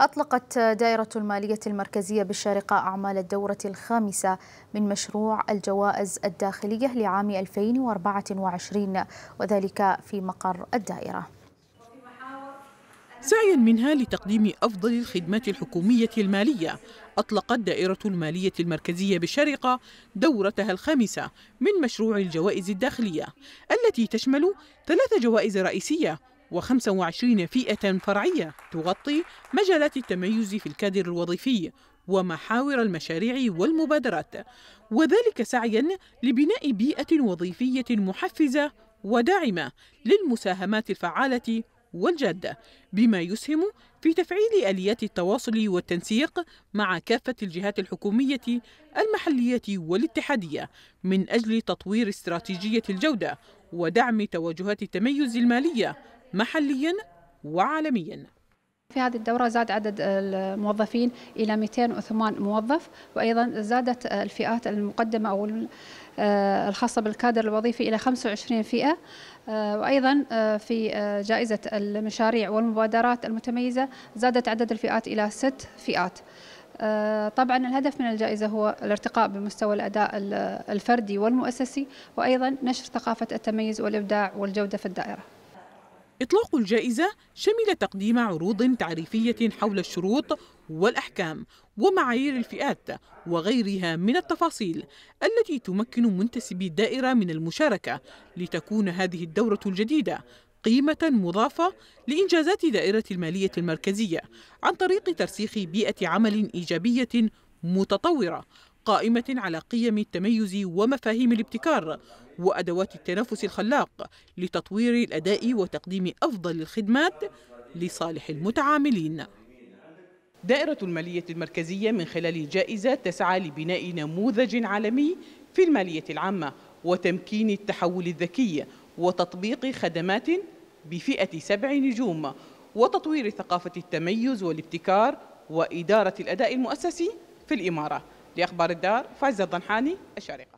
أطلقت دائرة المالية المركزية بالشارقة أعمال الدورة الخامسة من مشروع الجوائز الداخلية لعام 2024 وذلك في مقر الدائرة سعيا منها لتقديم أفضل الخدمات الحكومية المالية أطلقت دائرة المالية المركزية بالشارقة دورتها الخامسة من مشروع الجوائز الداخلية التي تشمل ثلاث جوائز رئيسية و25 فئة فرعية تغطي مجالات التميز في الكادر الوظيفي ومحاور المشاريع والمبادرات وذلك سعيا لبناء بيئة وظيفية محفزة وداعمة للمساهمات الفعالة والجادة بما يسهم في تفعيل آليات التواصل والتنسيق مع كافة الجهات الحكومية المحلية والاتحادية من أجل تطوير استراتيجية الجودة ودعم توجهات التميز المالية محليا وعالميا في هذه الدورة زاد عدد الموظفين إلى 208 موظف وأيضا زادت الفئات المقدمة أو الخاصة بالكادر الوظيفي إلى 25 فئة وأيضا في جائزة المشاريع والمبادرات المتميزة زادت عدد الفئات إلى ست فئات طبعا الهدف من الجائزة هو الارتقاء بمستوى الأداء الفردي والمؤسسي وأيضا نشر ثقافة التميز والإبداع والجودة في الدائرة إطلاق الجائزة شمل تقديم عروض تعريفية حول الشروط والأحكام ومعايير الفئات وغيرها من التفاصيل التي تمكن منتسبي الدائرة من المشاركة لتكون هذه الدورة الجديدة قيمة مضافة لإنجازات دائرة المالية المركزية عن طريق ترسيخ بيئة عمل إيجابية متطورة قائمة على قيم التميز ومفاهيم الابتكار وأدوات التنافس الخلاق لتطوير الأداء وتقديم أفضل الخدمات لصالح المتعاملين دائرة المالية المركزية من خلال جائزة تسعى لبناء نموذج عالمي في المالية العامة وتمكين التحول الذكي وتطبيق خدمات بفئة سبع نجوم وتطوير ثقافة التميز والابتكار وإدارة الأداء المؤسسي في الإمارة لأخبار الدار فايزة الضنحاني الشارقة